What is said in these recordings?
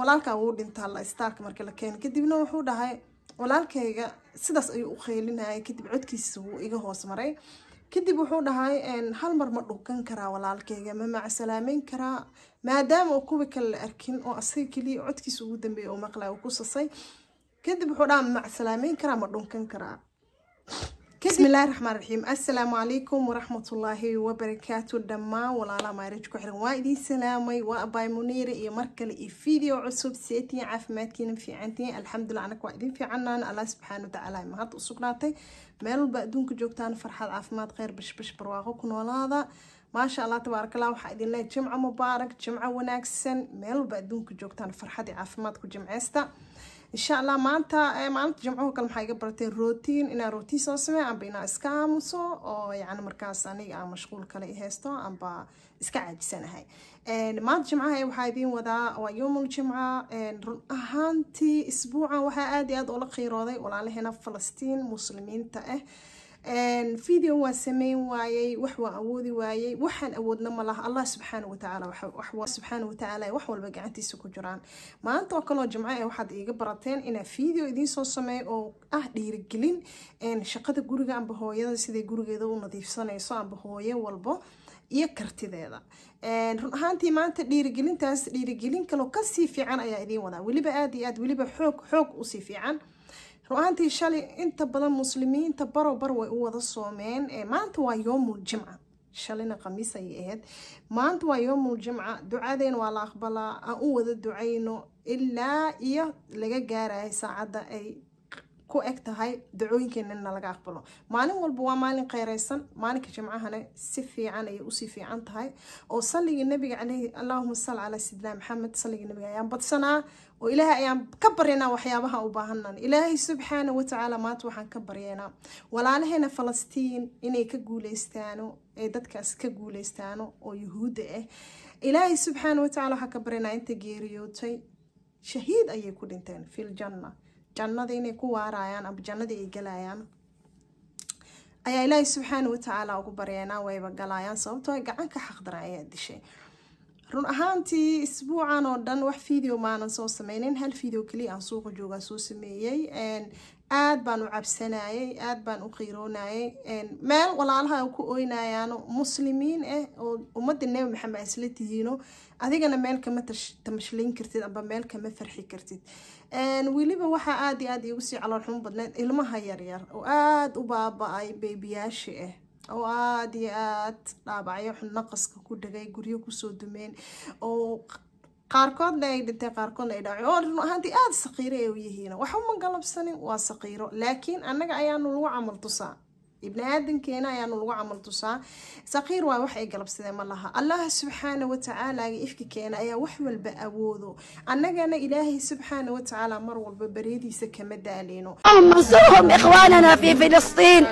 walaalkaa wuu dhintaa la istaarka marka la keena kadibna wuxuu dhahay walaalkayga sidaas ayuu u qeylinayay kadib codkiisa wuu iga hoos maray kadib wuxuu dhahay hal mar ma dhuugan karaa walaalkayga ma macsalaameyn karaa maadaama uu kuwi kale la arkin oo asaga keliya codkiisa ugu dambeeya oo maqlaya uu ku sasay kadib wuxuu dhaha ma macsalaamayn karaa ma dhunkan karaa بسم الله الرحمن الرحيم السلام عليكم ورحمة الله وبركاته دماء ولا لا ما رجكو حرن وايدي سلامي وأباي منير يا مركل فيديو عصب سيتي عافماتكين في عندي الحمد لله انا وايدين في عنان الله سبحانه وتعالى ما مهات أسقناتي ميل بأدونك جوكتان فرحة عافمات غير بش بش برواغو كن ولادا ما شاء الله تبارك الله waxaa الله جمعة مبارك جمعة وناكسن wanaagsan meel walba adduunka joogtaan farxad iyo caafimaadku jimceesta insha allah maanta eh, maalinta jimcuhu kale maxaa iga bartay rootiin inaa rootiin soo sameey amba inaa iska aamuso oo yani markaas aniga aan mashquul kale i haysto amba iska caajisanahay maanta jimcaha waxaa idiin wadaa waa yoomul jimca run ahaantii isbuucan waxaa aada iyo aad oola khiirooday walaalahena falastiin muslimiinta ah video waa sameyn waayey wax waa awoodi waayey waxaan awoodna malaha allah subxaana watacaala subxaana watacaala wax walba gacantiisa ku jiraan maanta oo kaleoo jimco ee waxaad iiga barateen inaa video idiinsoo sameeyo oo ah dhiirigelin shaqada guriga amba hooyada siday gurigeeda u nadiifsanayso amba hooyo walbo iyo kartideeda run ahaantii maanta dhiirigelintaas dhiirigelin kaloo kasii fiican ayaa idiin wadaa weliba aada iyo aad weliba xoog xoog usii fiican ru-aantii shalay inta badan muslimiinta baro bar way u wada soomeen maanta waa yoomul jimca shalina khamiis ayay ahayd maanta waa yoomul jimca ducadeen waa la aqbalaa aan u wada ducayno ilaa iyo laga gaaraya saacadda ay ku eg tahay dacooyinkeenana laga aqbalo maalin walba waa maalin khayraysan maalinka jimcahana si fiican ayay usii fiican tahay oo salligii nabiga caleyhi allaahuma salli calaa sayidina maxamed salligii nabiga ayaan badsanaa oo ilaahay ayaan ka baryanaa waxyaabaha u baahanan ilaahay subxaana watacaala maanta waxaan ka baryaynaa walaalaheena falastiin inay ka guuleystaano ee dadkaas ka guuleystaano oo yuhuudda ah ilaahay subxaana watacaala waxaan ka baryanaa inta geeriyootay shahiid ayay ku dhinteen filjanna jannada inay ku waarayaan ama jannada ay galayaan ayaa ilaahi subxaana wa watacaala ugu baryeenaa wayba galayaan sababtoo ah gacanka xaqdara ayaa dishay run ahaantii isbuucan oo dhan wax video maanan soo sameynin hal video keliya aan suuqa joogaa soo sameeyey aad baan u cabsanayay aad baan u qiiroonayay meel walaalaha ku oynayaano muslimiin ah oo ummadda nebi maxamed isla tihiino adigana meel kama tamashlayn kartid amba meel kama farxi kartid weliba waxaa aada iyo aada iigu sii caloolxumo badneyd ilmaha yaryar oo aada u baabaay ay beebiyaasha ah eh. أو آدي آت نابع يوح النقص كوكو دغاي قريو كسو دمين أو قاركود نايد انتي قاركود نايد أو لنو هانتي آد سقيري يوهيهينا وحو من قلب سنين واسقيرو لكن أنك عيانو لو عمل تصان ابنادن كينا يا يعني نوغو عمل تسا سقير وا وحي قلب سيده ملها الله سبحانه وتعالى يفك كينا يا وحول باوودو انغنا الهي سبحانه وتعالى مر ولب بريديسه كما دالينو اللهم انصرهم اخواننا في فلسطين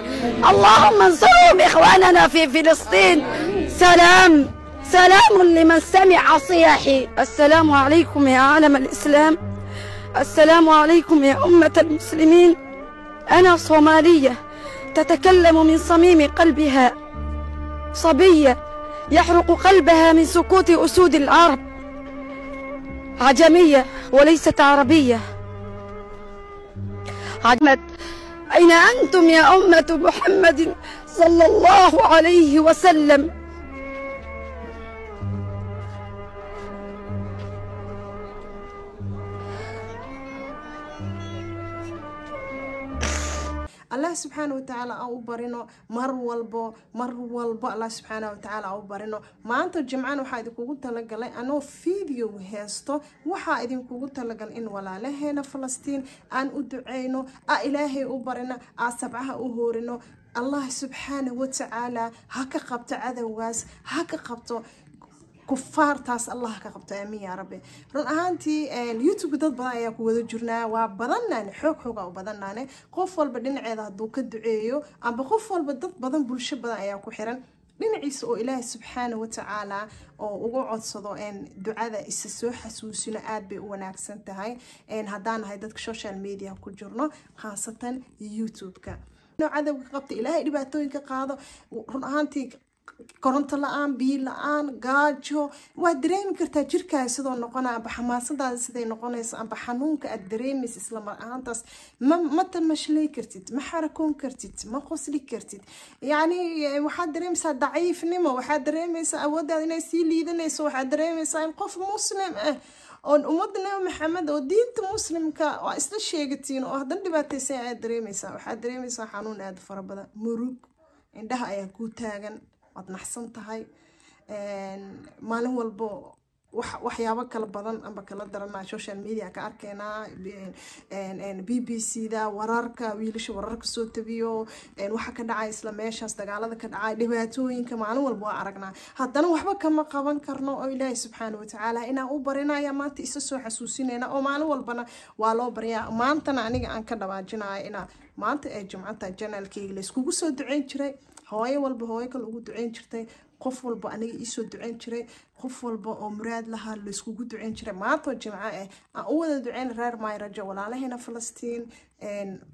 اللهم انصرهم اخواننا في فلسطين سلام سلام لمن سمع صياحي السلام عليكم يا عالم الاسلام السلام عليكم يا امه المسلمين انا صوماليه تتكلم من صميم قلبها صبية يحرق قلبها من سكوت أسود العرب عجمية وليست عربية عجمت أين أنتم يا أمة محمد صلى الله عليه وسلم allah subxaana watacaala aan u barino mar walbo mar walbo allah subxaana watacaala aan u barino maanta jimcan waxaa idinkugu talagalay anoo video heysto waxaa idinkugu talagalay in walaalaheena falastiin aan u duceyno a ilaahay u barino aa sabcaha u hoorino allah subxaana watacaala ha ka qabto cadowgaas ha ka qabto kufaartaas allah ka qabto aamin yaa rabbi run ahaantii eh, youtube dad badan ayaa ku wada jirnaa waa badannaan xoog xooga ah u badannaane qof walba dhinaceeda hadduu ka duceeyo amba qof walba dad badan bulsho badan ayaa ku xiran dhinaciisa oo ilaahay subxaana watacaala oo uga codsado ducada isa soo xasuusino aad bay u wanaagsan tahay haddaan dadka social media ku jirno khaasatan youtube-ka cadowga qabta ilaahay dhibaatooyinka qaado run ahaantii koronto la-aan biyo la-aan gaajo waad dareemi kartaa jirkaas sidoo noqona amba xamaasadaada siday noqonayso amba xanuunka aad dareemaysa isla mar-aantaas ma ma tamashlay kartid ma xarakoon kartid ma qosli kartid yacni waxaad dareemaysaa daciifnimo waxaad dareemaysaa awooddaada inay sii liidanayso waxaad dareemaysaa in qof muslim ah oon ummadda nabi maxamed oo diinta muslimka waa isla sheegatiin oo haddana dhibaataysa aad dareemaysaa waxaad dareemaysaa xanuun aada fara badan murug indhaha ayaa kuu taagan waad naxsan tahay maalin walbo waxyaabo kala badan amba kala daranaa social media ka arkeenaa b b c da waraarka wiilasha wararka soo tabiyo waxa ka dhacay isla meeshaas dagaalada ka dhacay dhibaatooyinka maalin walba waa aragnaa haddana waxba kama qaban karno oo ilaahay subxaana watacaala inaan u barinaya maanta isa soo xasuusinayna oo maalin walbana waa loo baryaa maantana aniga aan ka dhawaajinaya inaa maanta ee jimcata janaalkeyga layskugu soo duceyn jiray hooyo walba hooyo kale ugu duceyn jirtay qof walba aniga iisoo duceyn jiray qof walba oo muraad lahaa layskugu duceyn jiray maantoo jimco ah eh, aan u wada duceyn reer mayrajo walaalaheena falastiin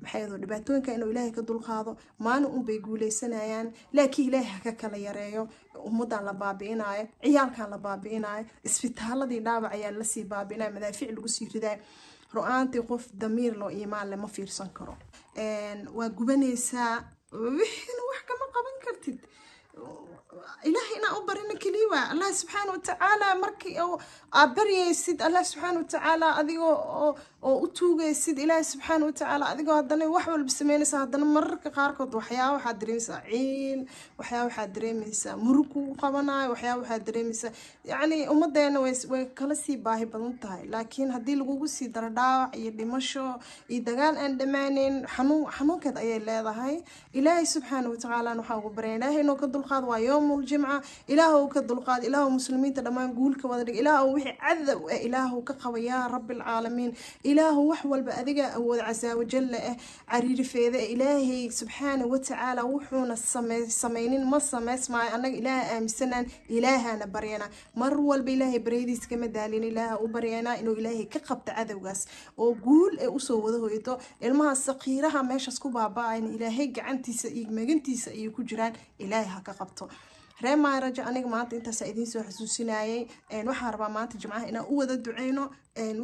maxayd dhibaatooyinka inuu ilaahay ka dulqaado maalin unbay guuleysanayaan laakiin ilaahay haka kala yareeyo ummadan la baabi'inayo ciyaalkan la baabi'inayo isbitaaladii dhaawac ayaa lasii baabi'inaya madaafiic lagu sii ridayo ro-aantii qof damiir loo iimaan le ma fiirsan karo waa gubanaysaa wixiina wax ka إلهي إنا أبر إنا كليوة الله سبحانه وتعالى مركي أو أبر يا الله سبحانه وتعالى أذيو او اتوغي سيد الله سبحانه وتعالى اديغو هادان واخ ولب سمينيسا هادان مرركا قاركود وحيا وحا دريمسا عين وحيا وحا دريمسا مركو قبناي وحيا وحا دريمسا يعني امدينا وي كلا سي باهي بدنتاي لكن هادي لوغو سي دار داوق اي ديمشو اي دغان ان دمانين حنو حنو كد اي ليدهاي الله سبحانه وتعالى نو حو برينه انو كدول قاد يوم الجمعه الله كدول قاد الله مسلمين تدمان قولك ودري الله وخي عذب الله كقويا رب العالمين ilaahu wax walba adigaa awood casaa wajalla ah cariirifeeda ilaahay subxaana watacaala wuxuuna sameynin ma sameysmaayo anaga ilaaha aaminsanaan ilaahana baryana mar walba ilaahay baryadiis kama daalin ilaaha u baryanaa inuu ilaahay ka qabta cadowgaas oo guul ee usoo wada hoyto ilmaha sakiiraha meeshaas ku baaba-ayn ilaahay gacantiisa iyo magantiisa ayay ku jiraan ilaahay ha ka qabto reemaa rajo aniga maanta intaasa idiinsoo xasuusinayay waxaan rabaa maanta jimcaha inaan u wada duceyno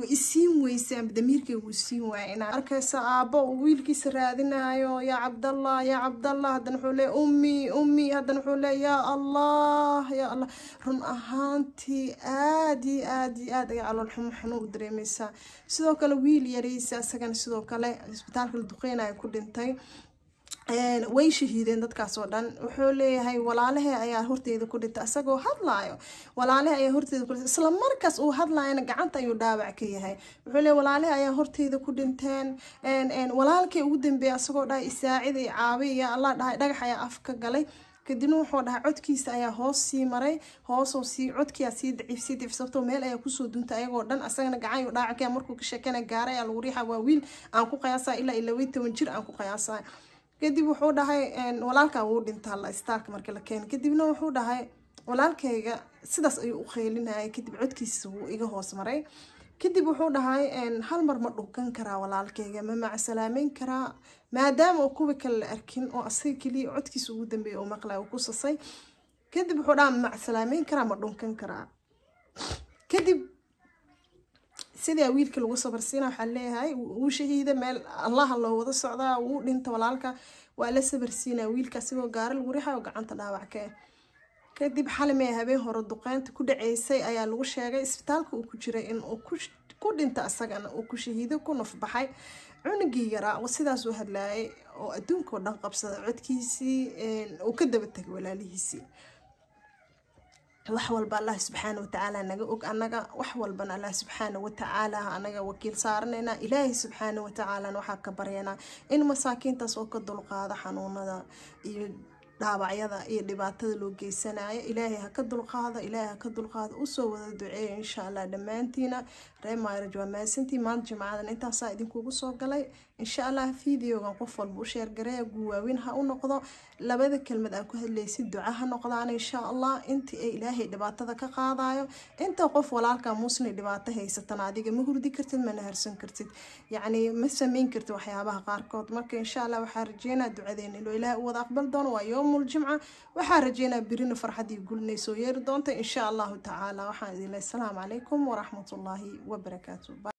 way isiin weysaan damiirkeyga u siin waaya inaan arkaysa aabbo uu wiilkiisa raadinayo yaa cabdallah yaa cabdallah haddana wuxuu leeya ummi ummi haddana wuxuu leeya yaa allah yaa allah run ahaantii aad iyo aad iyo aad ay calool xumo xunu u dareemaysaa sidoo kale wiil yaraysa isagana sidoo kale cisbitaalka la duqeynayo ku dhintay way shahiideen dadkaasoo dhan wuxuu leeyahay walaalahee ayaa horteeda ku dhintay isagoo hadlaayo walaaleh ayaa horteeda ku dhintay isla markaas uu hadlaayana gacanta ayuu dhaawac ka yahay wuxuu leeyahay walaaleh ayaa horteeda ku dhinteen walaalkay ugu dambeeya isagoo dhahay isaaciday caabiya allah dhahay dhagax ayaa afka galay kadibna wuxuu dhahay codkiisa ayaa hoos sii maray hoosoo sii codkiiaa sii daciif sii daciif sababtoo meel ayaa kusoo duuntay ayagoo dhan asagana gacanyu dhaacakaya markuu ka sheekana gaaray ayaa lagu riixa waa wiil aan ku qiyaasaa ilaa iyo labayi toban jir aan ku qiyaasaa kadib wuxuu dhahay walaalka wuu dhintaa istaarka markii la keena kadibna wuxuu dhahay walaalkayga sidaas ayuu u qeylinayay kadib codkiisa wuu iga hoos maray kadib wuxuu dhahay hal mar ma dhugan karaa walaalkayga ma macsalaameyn karaa maadaama uu kuwa kale la arkin oo asaga keliya codkiisa ugu dambeeya oo maqlay uu ku sasay kadib wuxuu dhaha ma macsalaameyn karaa ma dhunkan karaa kadib sidaa wiilka lagu sabarsiina waxaa leeyahay wuu shahiida meel allaha loo wada socdaa wuu dhinta walaalka waa la sabarsiina wiilka asigoo gaari lagu rixayo gacanta dhaawackee kadib xalimee habeen hore duqeynta ku dhaceysay ayaa lagu sheegay isbitaalka uu ku jiray inuu ku dhinta isagana uu ku shahiido ku nafbaxay cunugii yaraa oo sidaasuu hadlaayay oo adduunkao dhan qabsaday codkiisii uu ka daba tegay walaalihiisii wax walba allah subxaana watacaala naga og anaga wax walbana allah subxaana watacaala anaga wakiil saaranayna ilaahay subxaana watacaalana waxaa ka baryanaa in masaakiintaas oo ka dulqaada xanuunada iyo dhaabacyada iyo dhibaatada loo geysanayo ilaahay ha ka dulqaado ilaahay haka dulqaado usoo wada duceeya inshaa allah dhammaantiina reer reemaraj waa maasantii maanta jimcadan intaasaa idinkugu soo galay insha allah fideogan qof walba u sheer garaagu waaweyn ha u noqdo labada kelmad aan ku hadlaysa duca ha noqdaan insha allah intii ay ilaahay dhibaatada ka qaadayo inta qof walaalka muslin dhibaato haysatan adiga ma hurdi kartid ma naharsan kartid yacni ma sameyn kartid waxyaabaha qaarkood marka insha allah waxaa rajeynaa ducadeena inuu ilaahay u wada aqbal doono waa yoomul jimca waxaa rajeynaa birina farxadii gulnay yeeri doonta insha allahu tacaala waxaan idinle asalaamu calaykum waraxmatullaahi wabarakaatu